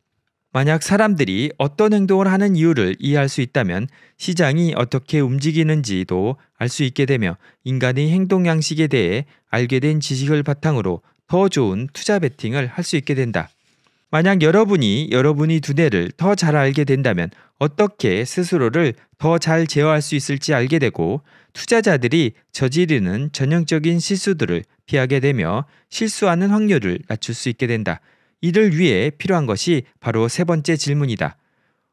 만약 사람들이 어떤 행동을 하는 이유를 이해할 수 있다면 시장이 어떻게 움직이는지도 알 수 있게 되며 인간의 행동 양식에 대해 알게 된 지식을 바탕으로 더 좋은 투자 베팅을 할 수 있게 된다. 만약 여러분이 여러분이 두뇌를더 잘 알게 된다면 어떻게 스스로를 더 잘 제어할 수 있을지 알게 되고 투자자들이 저지르는 전형적인 실수들을 피하게 되며 실수하는 확률을 낮출 수 있게 된다. 이를 위해 필요한 것이 바로 세 번째 질문이다.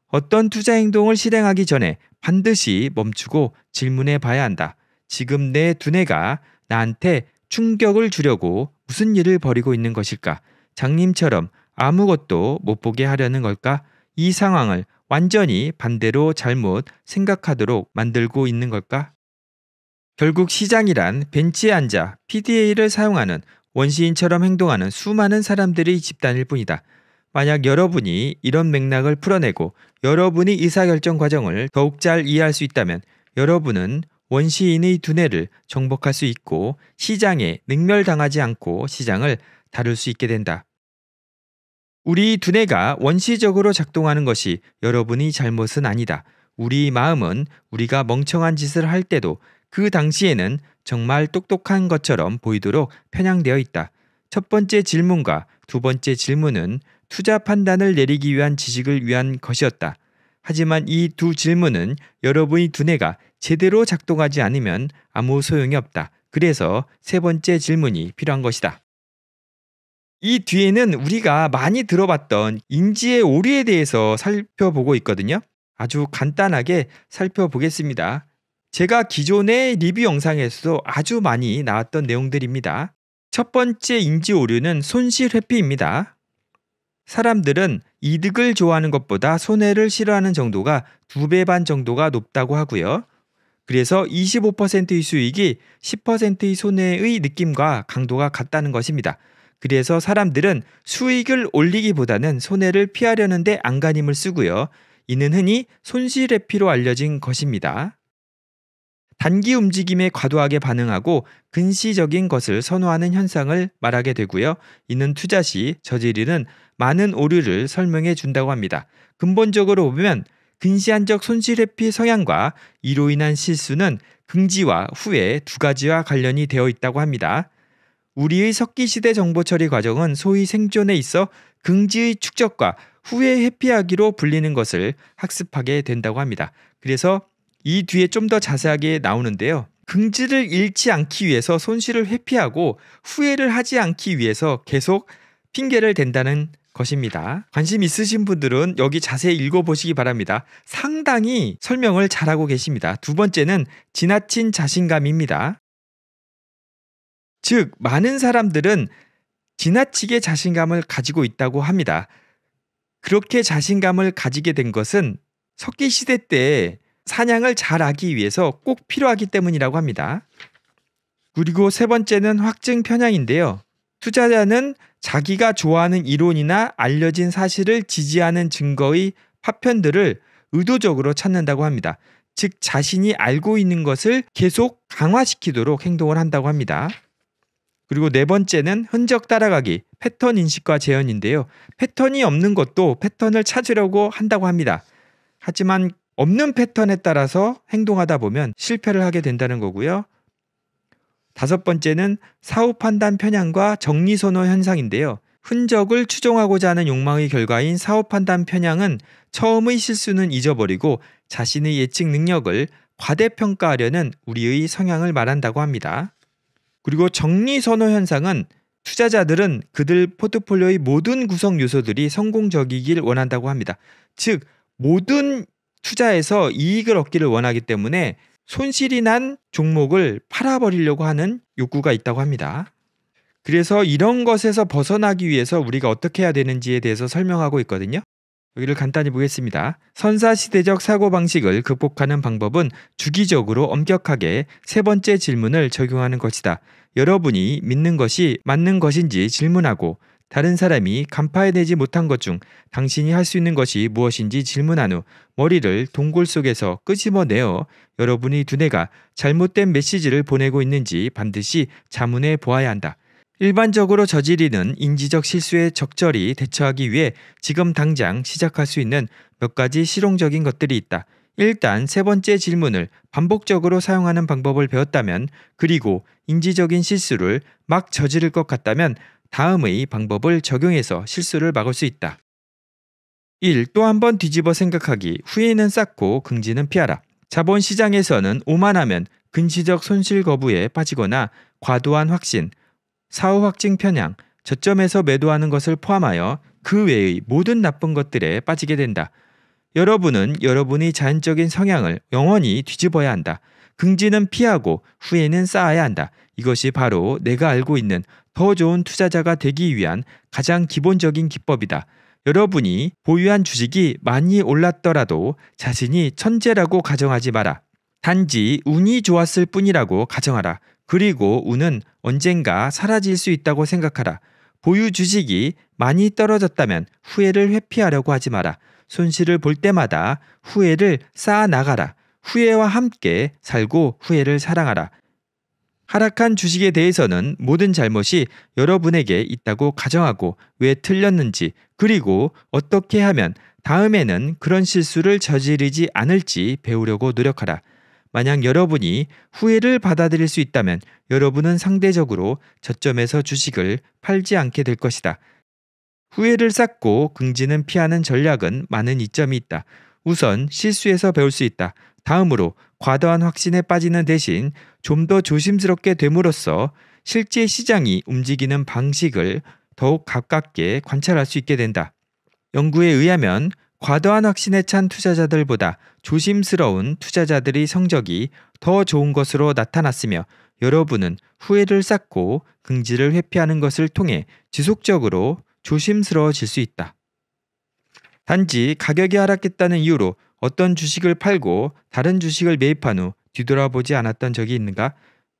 어떤 투자 행동을 실행하기 전에 반드시 멈추고 질문해 봐야 한다. 지금 내 두뇌가 나한테 충격을 주려고 무슨 일을 벌이고 있는 것일까? 장님처럼 아무것도 못 보게 하려는 걸까? 이 상황을 완전히 반대로 잘못 생각하도록 만들고 있는 걸까? 결국 시장이란 벤치에 앉아 PDA를 사용하는 원시인처럼 행동하는 수많은 사람들의 집단일 뿐이다. 만약 여러분이 이런 맥락을 풀어내고 여러분이 의사결정 과정을 더욱 잘 이해할 수 있다면 여러분은 원시인의 두뇌를 정복할 수 있고 시장에 능멸당하지 않고 시장을 다룰 수 있게 된다. 우리 두뇌가 원시적으로 작동하는 것이 여러분의 잘못은 아니다. 우리 마음은 우리가 멍청한 짓을 할 때도 그 당시에는 정말 똑똑한 것처럼 보이도록 편향되어 있다. 첫 번째 질문과 두 번째 질문은 투자 판단을 내리기 위한 지식을 위한 것이었다. 하지만 이 두 질문은 여러분의 두뇌가 제대로 작동하지 않으면 아무 소용이 없다. 그래서 세 번째 질문이 필요한 것이다. 이 뒤에는 우리가 많이 들어봤던 인지의 오류에 대해서 살펴보고 있거든요. 아주 간단하게 살펴보겠습니다. 제가 기존의 리뷰 영상에서도 아주 많이 나왔던 내용들입니다. 첫 번째 인지 오류는 손실 회피입니다. 사람들은 이득을 좋아하는 것보다 손해를 싫어하는 정도가 두 배 반 정도가 높다고 하고요. 그래서 25%의 수익이 10%의 손해의 느낌과 강도가 같다는 것입니다. 그래서 사람들은 수익을 올리기보다는 손해를 피하려는데 안간힘을 쓰고요. 이는 흔히 손실 회피로 알려진 것입니다. 단기 움직임에 과도하게 반응하고 근시적인 것을 선호하는 현상을 말하게 되고요. 이는 투자 시 저지르는 많은 오류를 설명해 준다고 합니다. 근본적으로 보면 근시안적 손실 회피 성향과 이로 인한 실수는 긍지와 후회 두 가지와 관련이 되어 있다고 합니다. 우리의 석기시대 정보처리 과정은 소위 생존에 있어 긍지의 축적과 후의 회피하기로 불리는 것을 학습하게 된다고 합니다. 그래서 이 뒤에 좀 더 자세하게 나오는데요. 긍지를 잃지 않기 위해서 손실을 회피하고 후회를 하지 않기 위해서 계속 핑계를 댄다는 것입니다. 관심 있으신 분들은 여기 자세히 읽어보시기 바랍니다. 상당히 설명을 잘하고 계십니다. 두 번째는 지나친 자신감입니다. 즉, 많은 사람들은 지나치게 자신감을 가지고 있다고 합니다. 그렇게 자신감을 가지게 된 것은 석기 시대 때 사냥을 잘 하기 위해서 꼭 필요하기 때문이라고 합니다. 그리고 세 번째는 확증 편향인데요. 투자자는 자기가 좋아하는 이론이나 알려진 사실을 지지하는 증거의 파편들을 의도적으로 찾는다고 합니다. 즉, 자신이 알고 있는 것을 계속 강화시키도록 행동을 한다고 합니다. 그리고 네 번째는 흔적 따라가기, 패턴 인식과 재현인데요. 패턴이 없는 것도 패턴을 찾으려고 한다고 합니다. 하지만 없는 패턴에 따라서 행동하다 보면 실패를 하게 된다는 거고요. 다섯 번째는 사후 판단 편향과 정리 선호 현상인데요. 흔적을 추종하고자 하는 욕망의 결과인 사후 판단 편향은 처음의 실수는 잊어버리고 자신의 예측 능력을 과대평가하려는 우리의 성향을 말한다고 합니다. 그리고 정리 선호 현상은 투자자들은 그들 포트폴리오의 모든 구성 요소들이 성공적이길 원한다고 합니다. 즉 모든 투자에서 이익을 얻기를 원하기 때문에 손실이 난 종목을 팔아버리려고 하는 욕구가 있다고 합니다. 그래서 이런 것에서 벗어나기 위해서 우리가 어떻게 해야 되는지에 대해서 설명하고 있거든요. 여기를 간단히 보겠습니다. 선사시대적 사고방식을 극복하는 방법은 주기적으로 엄격하게 세 번째 질문을 적용하는 것이다. 여러분이 믿는 것이 맞는 것인지 질문하고 다른 사람이 간파해내지 못한 것 중 당신이 할 수 있는 것이 무엇인지 질문한 후 머리를 동굴 속에서 끄집어내어 여러분이 두뇌가 잘못된 메시지를 보내고 있는지 반드시 자문해 보아야 한다. 일반적으로 저지르는 인지적 실수에 적절히 대처하기 위해 지금 당장 시작할 수 있는 몇 가지 실용적인 것들이 있다. 일단 세 번째 질문을 반복적으로 사용하는 방법을 배웠다면 그리고 인지적인 실수를 막 저지를 것 같다면 다음의 방법을 적용해서 실수를 막을 수 있다. 1. 또 한 번 뒤집어 생각하기. 후회는 쌓고 긍지는 피하라. 자본시장에서는 오만하면 근시적 손실 거부에 빠지거나 과도한 확신, 사후 확증 편향, 저점에서 매도하는 것을 포함하여 그 외의 모든 나쁜 것들에 빠지게 된다. 여러분은 여러분의 자연적인 성향을 영원히 뒤집어야 한다. 긍지는 피하고 후회는 쌓아야 한다. 이것이 바로 내가 알고 있는 더 좋은 투자자가 되기 위한 가장 기본적인 기법이다. 여러분이 보유한 주식이 많이 올랐더라도 자신이 천재라고 가정하지 마라. 단지 운이 좋았을 뿐이라고 가정하라. 그리고 운은 언젠가 사라질 수 있다고 생각하라. 보유 주식이 많이 떨어졌다면 후회를 회피하려고 하지 마라. 손실을 볼 때마다 후회를 쌓아 나가라. 후회와 함께 살고 후회를 사랑하라. 하락한 주식에 대해서는 모든 잘못이 여러분에게 있다고 가정하고 왜 틀렸는지 그리고 어떻게 하면 다음에는 그런 실수를 저지르지 않을지 배우려고 노력하라. 만약 여러분이 후회를 받아들일 수 있다면 여러분은 상대적으로 저점에서 주식을 팔지 않게 될 것이다. 후회를 쌓고 긍지는 피하는 전략은 많은 이점이 있다. 우선 실수에서 배울 수 있다. 다음으로 과도한 확신에 빠지는 대신 좀 더 조심스럽게 됨으로써 실제 시장이 움직이는 방식을 더욱 가깝게 관찰할 수 있게 된다. 연구에 의하면 과도한 확신에 찬 투자자들보다 조심스러운 투자자들의 성적이 더 좋은 것으로 나타났으며 여러분은 후회를 쌓고 긍지를 회피하는 것을 통해 지속적으로 조심스러워질 수 있다. 단지 가격이 하락했다는 이유로 어떤 주식을 팔고 다른 주식을 매입한 후 뒤돌아보지 않았던 적이 있는가?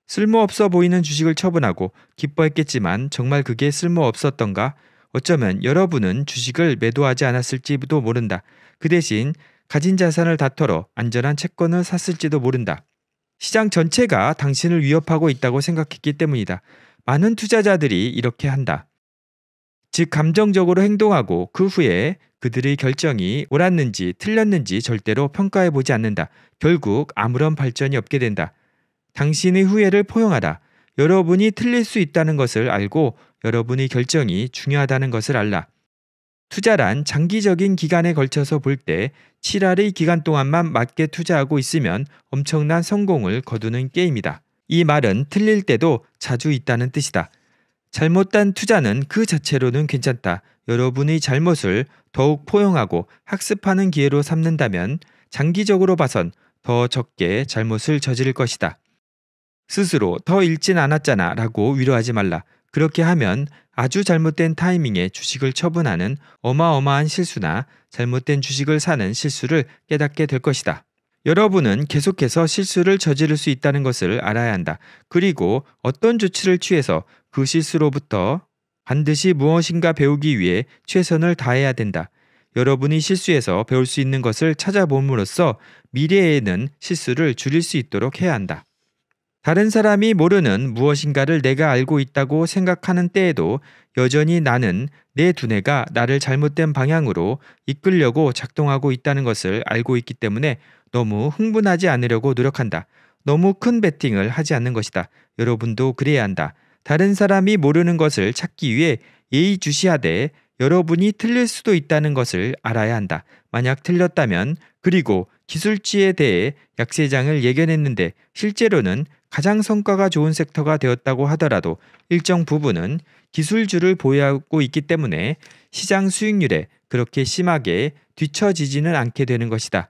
쓸모없어 보이는 주식을 처분하고 기뻐했겠지만 정말 그게 쓸모없었던가? 어쩌면 여러분은 주식을 매도하지 않았을지도 모른다. 그 대신 가진 자산을 다 털어 안전한 채권을 샀을지도 모른다. 시장 전체가 당신을 위협하고 있다고 생각했기 때문이다. 많은 투자자들이 이렇게 한다. 즉, 감정적으로 행동하고 그 후에 그들의 결정이 옳았는지 틀렸는지 절대로 평가해 보지 않는다. 결국 아무런 발전이 없게 된다. 당신의 후회를 포용하다. 여러분이 틀릴 수 있다는 것을 알고 여러분의 결정이 중요하다는 것을 알라. 투자란 장기적인 기간에 걸쳐서 볼 때 7알의 기간 동안만 맞게 투자하고 있으면 엄청난 성공을 거두는 게임이다. 이 말은 틀릴 때도 자주 있다는 뜻이다. 잘못된 투자는 그 자체로는 괜찮다. 여러분의 잘못을 더욱 포용하고 학습하는 기회로 삼는다면 장기적으로 봐선 더 적게 잘못을 저지를 것이다. 스스로 더 읽진 않았잖아 라고 위로하지 말라. 그렇게 하면 아주 잘못된 타이밍에 주식을 처분하는 어마어마한 실수나 잘못된 주식을 사는 실수를 깨닫게 될 것이다. 여러분은 계속해서 실수를 저지를 수 있다는 것을 알아야 한다. 그리고 어떤 조치를 취해서 그 실수로부터 반드시 무엇인가 배우기 위해 최선을 다해야 된다. 여러분이 실수에서 배울 수 있는 것을 찾아봄으로써 미래에는 실수를 줄일 수 있도록 해야 한다. 다른 사람이 모르는 무엇인가를 내가 알고 있다고 생각하는 때에도 여전히 나는 내 두뇌가 나를 잘못된 방향으로 이끌려고 작동하고 있다는 것을 알고 있기 때문에 너무 흥분하지 않으려고 노력한다. 너무 큰배팅을 하지 않는 것이다. 여러분도 그래야 한다. 다른 사람이 모르는 것을 찾기 위해 예의주시하되 여러분이 틀릴 수도 있다는 것을 알아야 한다. 만약 틀렸다면 그리고 기술지에 대해 약세장을 예견했는데 실제로는 가장 성과가 좋은 섹터가 되었다고 하더라도 일정 부분은 기술주를 보유하고 있기 때문에 시장 수익률에 그렇게 심하게 뒤처지지는 않게 되는 것이다.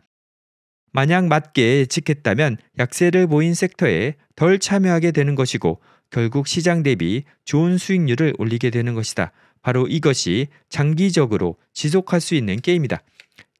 만약 맞게 예측했다면 약세를 보인 섹터에 덜 참여하게 되는 것이고 결국 시장 대비 좋은 수익률을 올리게 되는 것이다. 바로 이것이 장기적으로 지속할 수 있는 게임이다.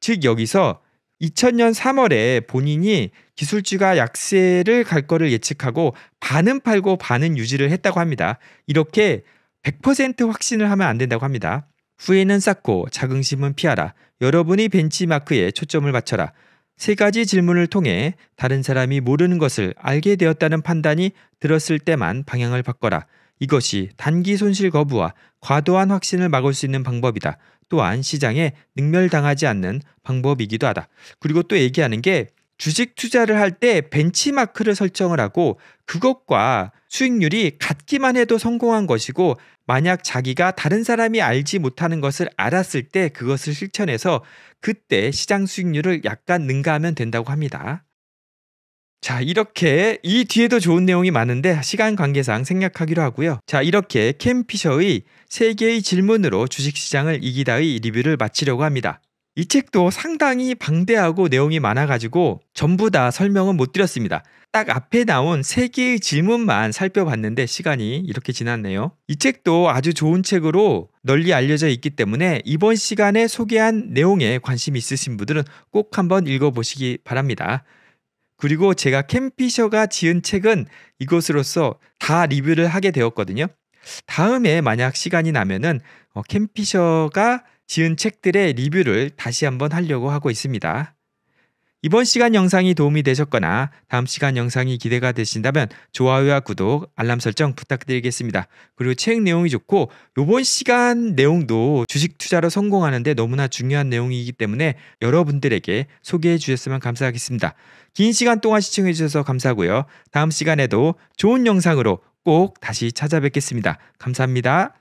즉 여기서 2000년 3월에 본인이 기술주가 약세를 갈 거를 예측하고 반은 팔고 반은 유지를 했다고 합니다. 이렇게 100% 확신을 하면 안 된다고 합니다. 후회는 쌓고 자긍심은 피하라. 여러분이 벤치마크에 초점을 맞춰라. 세 가지 질문을 통해 다른 사람이 모르는 것을 알게 되었다는 판단이 들었을 때만 방향을 바꿔라. 이것이 단기 손실 거부와 과도한 확신을 막을 수 있는 방법이다. 또한 시장에 능멸당하지 않는 방법이기도 하다. 그리고 또 얘기하는 게 주식 투자를 할 때 벤치마크를 설정을 하고 그것과 수익률이 같기만 해도 성공한 것이고 만약 자기가 다른 사람이 알지 못하는 것을 알았을 때 그것을 실천해서 그때 시장 수익률을 약간 능가하면 된다고 합니다. 자, 이렇게 이 뒤에도 좋은 내용이 많은데 시간 관계상 생략하기로 하고요. 자, 이렇게 캠피셔의 세계의 질문으로 주식시장을 이기다의 리뷰를 마치려고 합니다. 이 책도 상당히 방대하고 내용이 많아가지고 전부 다 설명은 못 드렸습니다. 딱 앞에 나온 세개의 질문만 살펴봤는데 시간이 이렇게 지났네요. 이 책도 아주 좋은 책으로 널리 알려져 있기 때문에 이번 시간에 소개한 내용에 관심 있으신 분들은 꼭 한번 읽어보시기 바랍니다. 그리고 제가 캠피셔가 지은 책은 이것으로서 다 리뷰를 하게 되었거든요. 다음에 만약 시간이 나면은 어, 캠피셔가 지은 책들의 리뷰를 다시 한번 하려고 하고 있습니다. 이번 시간 영상이 도움이 되셨거나 다음 시간 영상이 기대가 되신다면 좋아요와 구독, 알람 설정 부탁드리겠습니다. 그리고 책 내용이 좋고 이번 시간 내용도 주식 투자로 성공하는데 너무나 중요한 내용이기 때문에 여러분들에게 소개해 주셨으면 감사하겠습니다. 긴 시간 동안 시청해 주셔서 감사하고요. 다음 시간에도 좋은 영상으로 꼭 다시 찾아뵙겠습니다. 감사합니다.